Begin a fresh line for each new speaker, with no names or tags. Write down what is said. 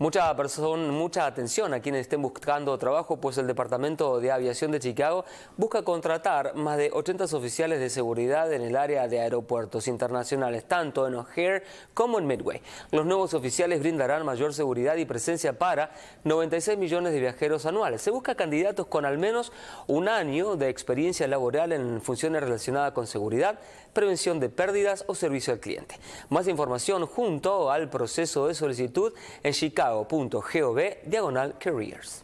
Mucha, persona, mucha atención a quienes estén buscando trabajo, pues el Departamento de Aviación de Chicago busca contratar más de 80 oficiales de seguridad en el área de aeropuertos internacionales, tanto en O'Hare como en Midway. Los nuevos oficiales brindarán mayor seguridad y presencia para 96 millones de viajeros anuales. Se busca candidatos con al menos un año de experiencia laboral en funciones relacionadas con seguridad, prevención de pérdidas o servicio al cliente. Más información junto al proceso de solicitud en Chicago chicago.gov diagonal careers.